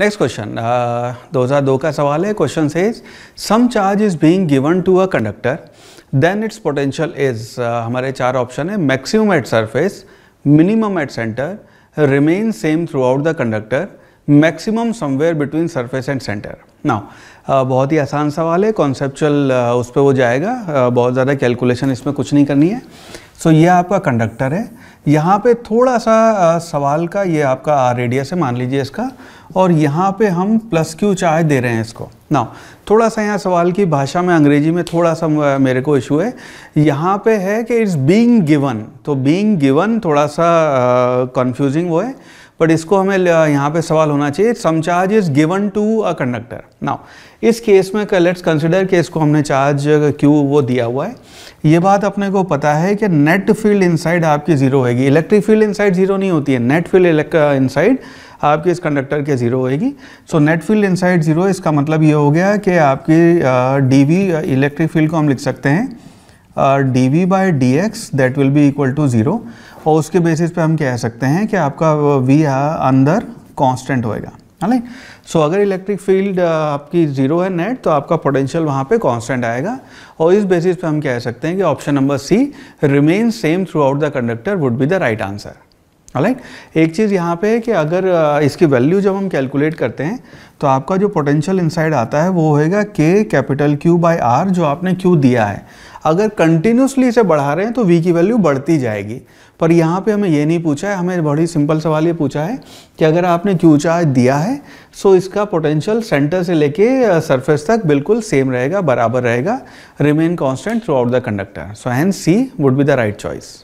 next question 2002 का सवाल है क्वेश्चन से some charge is being given to a conductor then its potential is हमारे चार ऑप्शन है maximum at surface minimum at centre remain same throughout the conductor maximum somewhere between surface and centre now बहुत ही आसान सवाल है conceptual उस पर वो जाएगा uh, बहुत ज़्यादा कैलकुलेशन इसमें कुछ नहीं करनी है सो so, ये आपका कंडक्टर है यहाँ पे थोड़ा सा आ, सवाल का ये आपका आर रेडियस है मान लीजिए इसका और यहाँ पे हम प्लस क्यू चार्ज दे रहे हैं इसको ना थोड़ा सा यहाँ सवाल की भाषा में अंग्रेजी में थोड़ा सा मेरे को इशू है यहाँ पे है कि इट्स बीइंग गिवन तो बीइंग गिवन थोड़ा सा कंफ्यूजिंग वो है बट इसको हमें यहाँ पे सवाल होना चाहिए some charge is given to a conductor now इस केस में लेट्स कंसिडर कि इसको हमने चार्ज क्यू वो दिया हुआ है ये बात अपने को पता है कि नेट फील्ड इनसाइड आपकी ज़ीरो होगी इलेक्ट्रिक फील्ड इनसाइड ज़ीरो नहीं होती है नेट फील्ड इनसाइड आपके इस कंडक्टर के ज़ीरो होएगी so net field inside zero इसका मतलब ये हो गया कि आपकी डी वी इलेक्ट्रिक फील्ड को हम लिख सकते हैं D V by D X that will be equal to zero और उसके बेसिस पे हम कह सकते हैं कि आपका वी अंदर कांस्टेंट होएगा है ना सो अगर इलेक्ट्रिक फील्ड आपकी ज़ीरो है नेट तो आपका पोटेंशियल वहाँ पे कांस्टेंट आएगा और इस बेसिस पे हम कह सकते हैं कि option number C remain same throughout the conductor would be the right answer right एक चीज़ यहाँ पे है कि अगर इसकी वैल्यू जब हम कैलकुलेट करते हैं तो आपका जो पोटेंशियल इनसाइड आता है वो होएगा के कैपिटल क्यू बाई आर जो आपने क्यू दिया है अगर कंटिन्यूसली इसे बढ़ा रहे हैं तो वी की वैल्यू बढ़ती जाएगी पर यहाँ पे हमें ये नहीं पूछा है हमें बड़ी सिंपल सवाल ये पूछा है कि अगर आपने क्यू चार्ज दिया है सो इसका पोटेंशियल सेंटर से लेके सरफेस तक बिल्कुल सेम रहेगा बराबर रहेगा remain constant throughout the conductor so an C would be the right choice